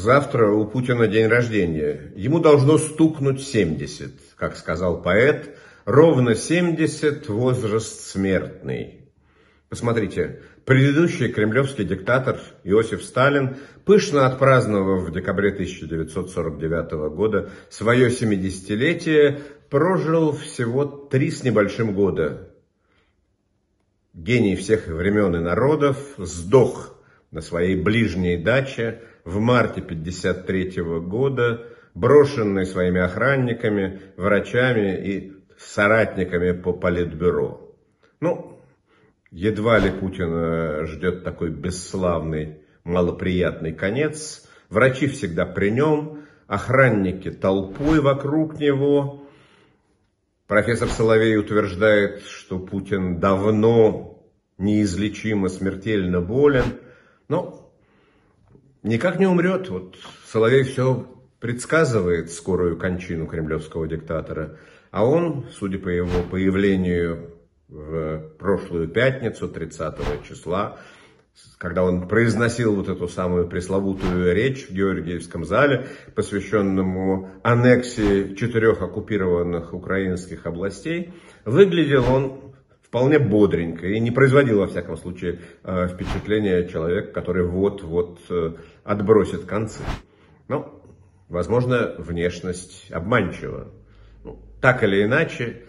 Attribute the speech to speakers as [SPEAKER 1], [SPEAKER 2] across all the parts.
[SPEAKER 1] Завтра у Путина день рождения. Ему должно стукнуть 70, как сказал поэт. Ровно 70 возраст смертный. Посмотрите, предыдущий кремлевский диктатор Иосиф Сталин, пышно отпраздновав в декабре 1949 года свое 70-летие, прожил всего три с небольшим года. Гений всех времен и народов сдох на своей ближней даче – в марте 1953 года, брошенный своими охранниками, врачами и соратниками по политбюро. Ну, едва ли Путина ждет такой бесславный, малоприятный конец. Врачи всегда при нем, охранники толпой вокруг него. Профессор Соловей утверждает, что Путин давно неизлечимо смертельно болен. Но никак не умрет. Вот Соловей все предсказывает скорую кончину кремлевского диктатора. А он, судя по его появлению в прошлую пятницу, 30 числа, когда он произносил вот эту самую пресловутую речь в Георгиевском зале, посвященному аннексии четырех оккупированных украинских областей, выглядел он вполне бодренько и не производил, во всяком случае, э, впечатления человека, который вот-вот э, отбросит концы. Но, ну, возможно, внешность обманчива. Ну, так или иначе,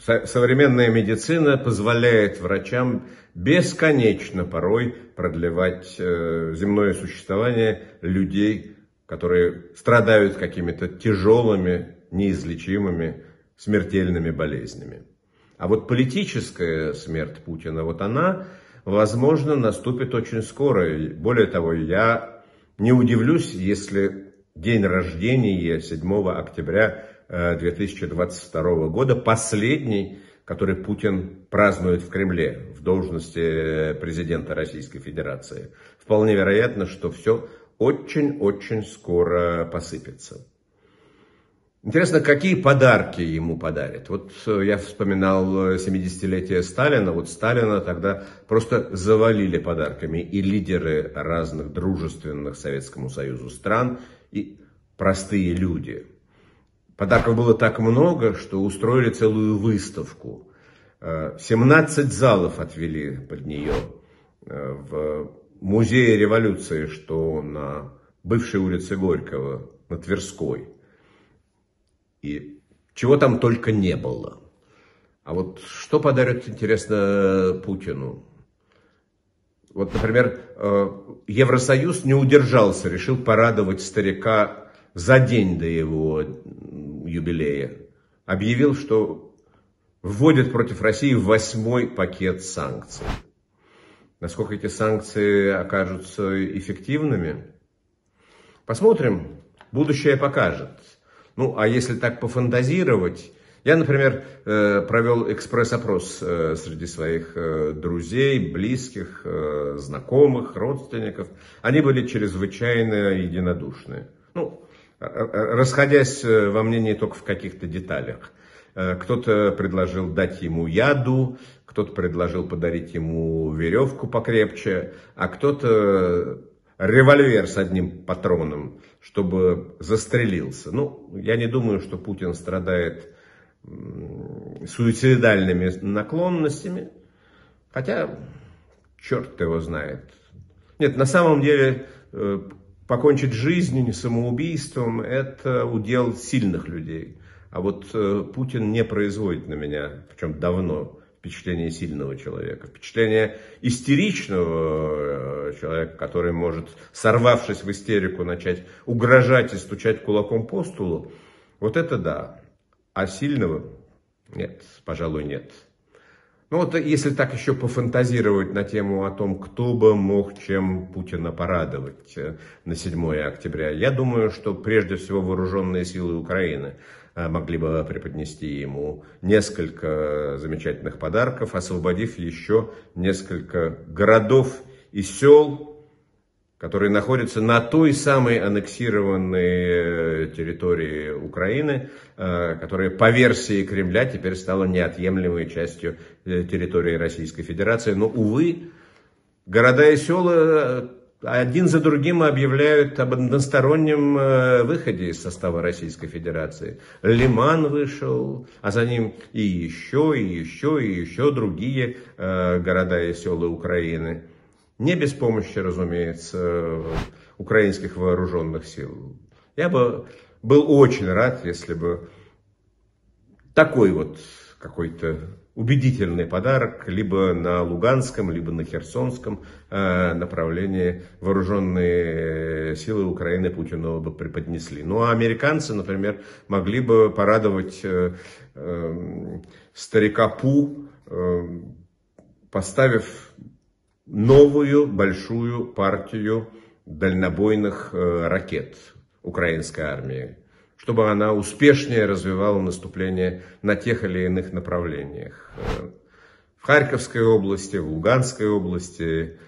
[SPEAKER 1] со современная медицина позволяет врачам бесконечно порой продлевать э, земное существование людей, которые страдают какими-то тяжелыми, неизлечимыми, смертельными болезнями. А вот политическая смерть Путина, вот она, возможно, наступит очень скоро. более того, я не удивлюсь, если день рождения 7 октября 2022 э, года, последний, который Путин празднует в Кремле в должности э, президента Российской Федерации. Вполне вероятно, что все очень-очень скоро посыпется. Интересно, какие подарки ему подарят. Вот э, я вспоминал 70-летие э, Сталина. Вот Сталина тогда просто завалили подарками и лидеры разных дружественных Советскому Союзу стран, и простые люди. Подарков было так много, что устроили целую выставку. 17 э, залов отвели под нее в музее революции, что на бывшей улице Горького, на Тверской. И чего там только не было. А вот что подарит, интересно, Путину? Вот, например, э, Евросоюз не удержался, решил порадовать старика за день до его юбилея. Объявил, что вводит против России восьмой пакет санкций. Насколько эти санкции окажутся эффективными? Посмотрим. Будущее покажет. Ну, а если так пофантазировать, я, например, э, провел экспресс-опрос э, среди своих э, друзей, близких, знакомых, родственников. Они были чрезвычайно единодушны. Ну, расходясь во мнении только в каких-то деталях. Кто-то предложил дать ему яду, кто-то предложил подарить ему веревку покрепче, а кто-то револьвер с одним патроном чтобы застрелился. Ну, я не думаю, что Путин страдает суицидальными наклонностями, хотя черт его знает. Нет, на самом деле э, покончить жизнью, не самоубийством, это удел сильных людей. А вот э, Путин не производит на меня, причем давно, впечатление сильного человека, впечатление истеричного э, человека, который может, сорвавшись в истерику, начать угрожать и стучать кулаком по стулу. Вот это да. А сильного нет, пожалуй, нет. Ну вот если так еще пофантазировать на тему о том, кто бы мог чем Путина порадовать э, на 7 октября, я думаю, что прежде всего вооруженные силы Украины – Э, могли бы преподнести ему несколько замечательных подарков, освободив еще несколько городов и сел, которые находятся на той самой аннексированной э, территории Украины, э, которая по версии Кремля теперь стала неотъемлемой частью территории Российской Федерации. Но, увы, города и села один за другим объявляют об одностороннем э, выходе из состава Российской Федерации. Лиман вышел, а за ним и еще, и еще, и еще другие э, города и села Украины. Не без помощи, разумеется, украинских вооруженных сил. Я бы был очень рад, если бы такой вот какой-то убедительный подарок либо на Луганском, либо на Херсонском э, направлении вооруженные э, силы Украины Путину бы преподнесли. Ну а американцы, например, могли бы порадовать э, старика Пу, поставив новую большую партию дальнобойных ракет украинской армии чтобы она успешнее развивала наступление на тех или иных направлениях. В Харьковской области, в Луганской области,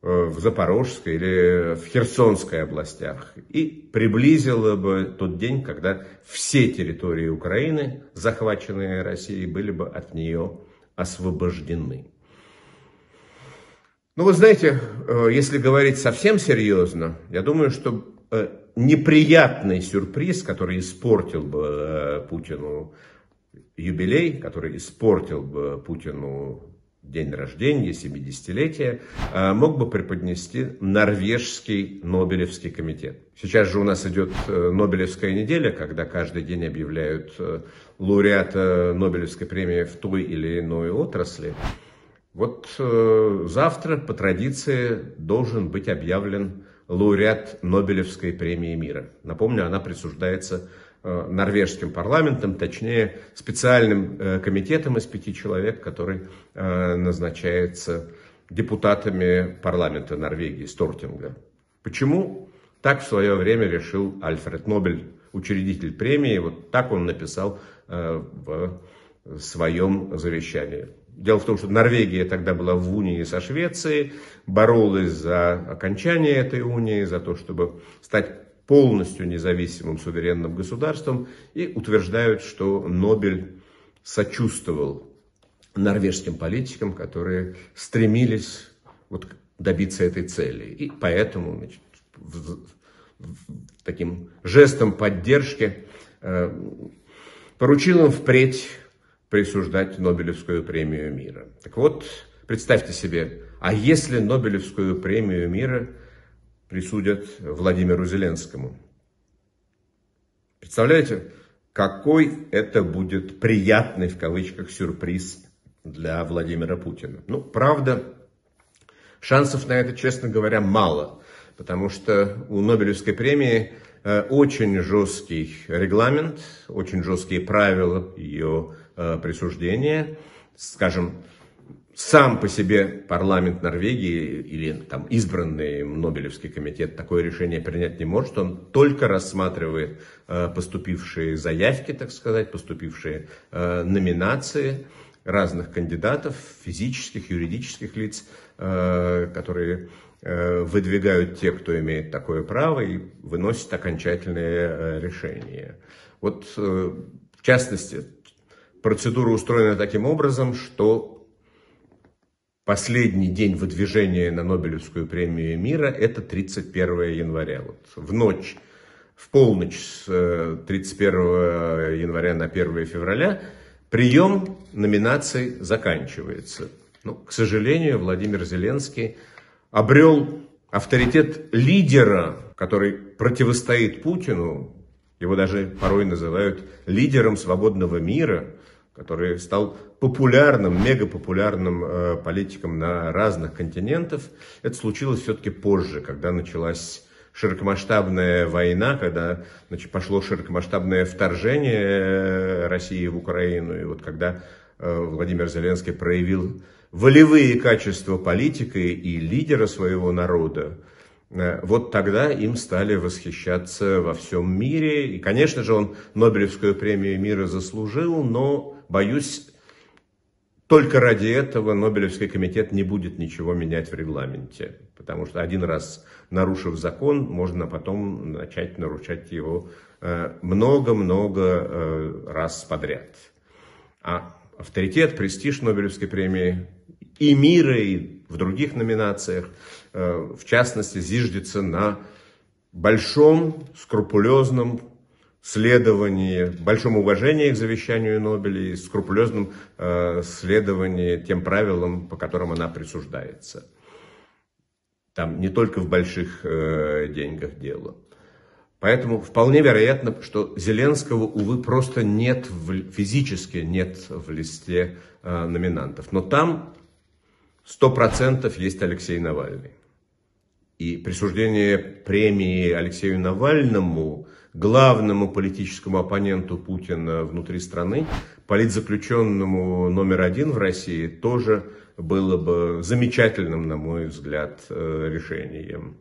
[SPEAKER 1] э, в Запорожской или в Херсонской областях и приблизило бы тот день, когда все территории Украины, захваченные Россией, были бы от нее освобождены. Ну, вы знаете, э, если говорить совсем серьезно, я думаю, что Э, неприятный сюрприз, который испортил бы э, Путину юбилей, который испортил бы Путину день рождения, 70-летие, э, мог бы преподнести Норвежский Нобелевский комитет. Сейчас же у нас идет Нобелевская неделя, когда каждый день объявляют лауреата Нобелевской премии в той или иной отрасли. Вот завтра по традиции должен быть объявлен лауреат Нобелевской премии мира. Напомню, она присуждается э, норвежским парламентом, точнее специальным э, комитетом из пяти человек, который э, назначается депутатами парламента Норвегии, Стортинга. Почему? Так в свое время решил Альфред Нобель, учредитель премии, вот так он написал в своем завещании. Дело в том, что Норвегия тогда была в унии со Швецией, боролась за окончание этой унии, за то, чтобы стать полностью независимым суверенным государством и утверждают, что Нобель сочувствовал норвежским политикам, которые стремились вот добиться этой цели. И поэтому значит, в, в, таким жестом поддержки э, поручил им впредь присуждать Нобелевскую премию мира. Так вот, представьте себе, а если Нобелевскую премию мира присудят Владимиру Зеленскому? Представляете, какой это будет приятный в кавычках сюрприз для Владимира Путина? Ну, правда, шансов на это, честно говоря, мало, потому что у Нобелевской премии э, очень жесткий регламент, очень жесткие правила ее Э, присуждения, скажем, сам по себе парламент Норвегии или там избранный Нобелевский комитет такое решение принять не может, он только рассматривает э, поступившие заявки, так сказать, поступившие э, номинации разных кандидатов, физических, юридических лиц, которые выдвигают те, кто имеет такое право и выносит окончательное решение. Вот в частности, Процедура устроена таким образом, что последний день выдвижения на Нобелевскую премию мира – это 31 января. Вот в ночь, в полночь с 31 э, января на 1 февраля прием номинаций заканчивается. Ну, к сожалению, Владимир Зеленский обрел авторитет лидера, который противостоит Путину, его даже порой называют лидером свободного мира – который стал популярным, мегапопулярным э, политиком на разных континентах. Это случилось все-таки позже, когда началась широкомасштабная война, когда значит, пошло широкомасштабное вторжение э, России в Украину, и вот когда э, Владимир Зеленский проявил волевые качества политика и лидера своего народа, э, вот тогда им стали восхищаться во всем мире. И, конечно же, он Нобелевскую премию мира заслужил, но Боюсь, только ради этого Нобелевский комитет не будет ничего менять в регламенте, потому что один раз нарушив закон, можно потом начать нарушать его э, много-много э, раз подряд. А авторитет, престиж Нобелевской премии и мира, и в других номинациях, э, в частности, зиждется на большом, скрупулезном, следовании, большом уважении к завещанию Нобеля и скрупулезном э, следовании тем правилам, по которым она присуждается. Там не только в больших э, деньгах дело. Поэтому вполне вероятно, что Зеленского, увы, просто нет, в, физически нет в листе э, номинантов. Но там 100% есть Алексей Навальный. И присуждение премии Алексею Навальному – главному политическому оппоненту Путина внутри страны, политзаключенному номер один в России, тоже было бы замечательным, на мой взгляд, э, решением.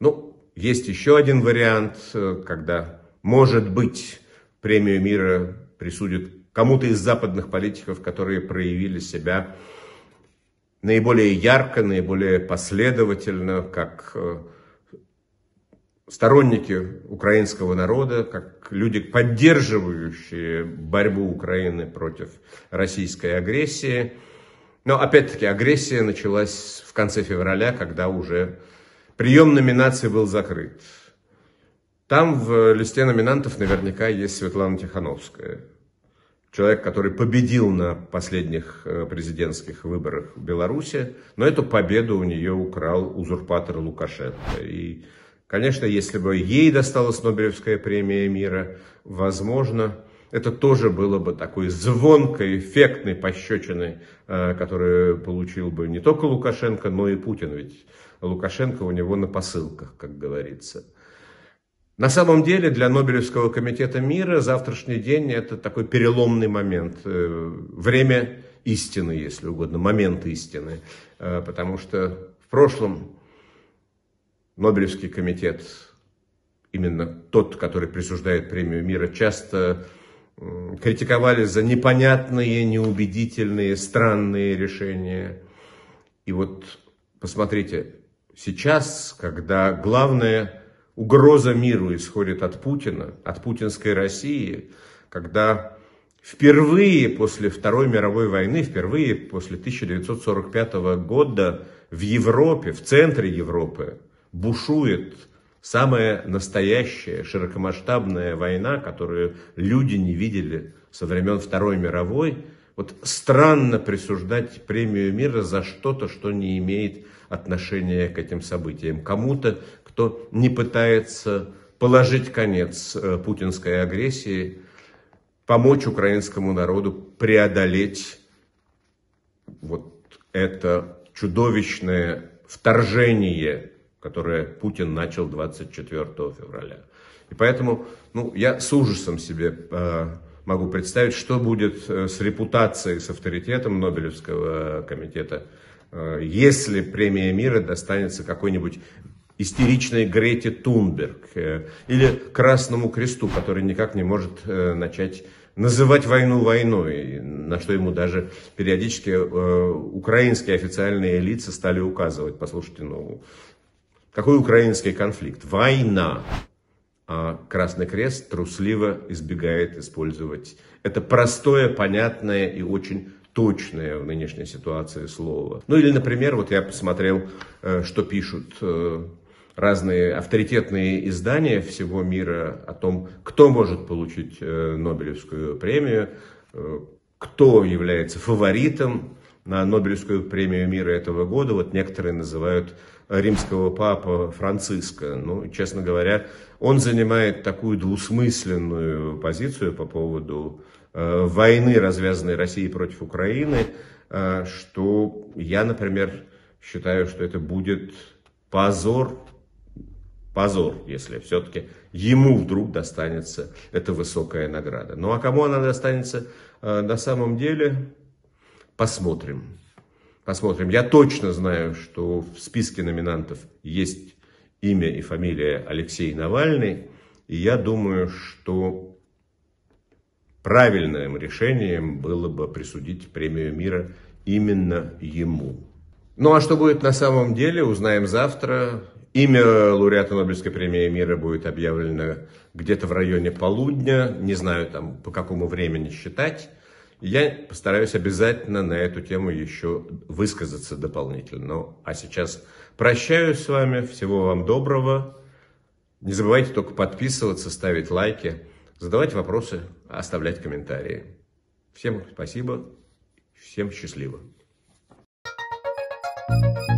[SPEAKER 1] Ну, есть еще один вариант, э, когда, может быть, премию мира присудят кому-то из западных политиков, которые проявили себя наиболее ярко, наиболее последовательно, как э, сторонники украинского народа, как люди, поддерживающие борьбу Украины против российской агрессии. Но опять-таки агрессия началась в конце февраля, когда уже прием номинации был закрыт. Там в листе номинантов наверняка есть Светлана Тихановская. Человек, который победил на последних э, президентских выборах в Беларуси, но эту победу у нее украл узурпатор Лукашенко. И Конечно, если бы ей досталась Нобелевская премия мира, возможно, это тоже было бы такой звонкой, эффектной пощечиной, э, которую получил бы не только Лукашенко, но и Путин. Ведь Лукашенко у него на посылках, как говорится. На самом деле для Нобелевского комитета мира завтрашний день это такой переломный момент. Э, время истины, если угодно, момент истины. Э, потому что в прошлом Нобелевский комитет, именно тот, который присуждает премию мира, часто критиковали за непонятные, неубедительные, странные решения. И вот посмотрите, сейчас, когда главная угроза миру исходит от Путина, от путинской России, когда впервые после Второй мировой войны, впервые после 1945 года в Европе, в центре Европы, бушует самая настоящая широкомасштабная война, которую люди не видели со времен Второй мировой, вот странно присуждать премию мира за что-то, что не имеет отношения к этим событиям. Кому-то, кто не пытается положить конец э, путинской агрессии, помочь украинскому народу преодолеть вот это чудовищное вторжение которое Путин начал 24 февраля. И поэтому ну, я с ужасом себе э, могу представить, что будет э, с репутацией, с авторитетом Нобелевского э, комитета, э, если премия мира достанется какой-нибудь истеричной Грете Тунберг э, или Красному Кресту, который никак не может э, начать называть войну войной, на что ему даже периодически э, украинские официальные лица стали указывать. Послушайте, ну какой украинский конфликт? Война. А Красный Крест трусливо избегает использовать это простое, понятное и очень точное в нынешней ситуации слово. Ну или, например, вот я посмотрел, э, что пишут э, разные авторитетные издания всего мира о том, кто может получить э, Нобелевскую премию, кто является фаворитом на Нобелевскую премию мира этого года. Вот некоторые называют римского папа Франциска. Ну, честно говоря, он занимает такую двусмысленную позицию по поводу э, войны, развязанной Россией против Украины, э, что я, например, считаю, что это будет позор, позор, если все-таки ему вдруг достанется эта высокая награда. Ну а кому она достанется э, на самом деле, посмотрим посмотрим. Я точно знаю, что в списке номинантов есть имя и фамилия Алексей Навальный. И я думаю, что правильным решением было бы присудить премию мира именно ему. Ну а что будет на самом деле, узнаем завтра. Имя лауреата Нобелевской премии мира будет объявлено где-то в районе полудня. Не знаю там по какому времени считать. Я постараюсь обязательно на эту тему еще высказаться дополнительно. Ну, а сейчас прощаюсь с вами. Всего вам доброго. Не забывайте только подписываться, ставить лайки, задавать вопросы, оставлять комментарии. Всем спасибо. Всем счастливо. thank you